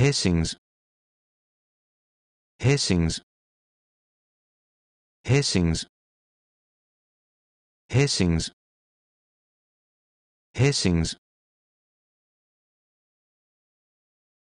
Hissings Hissings Hissings Hissings Hissings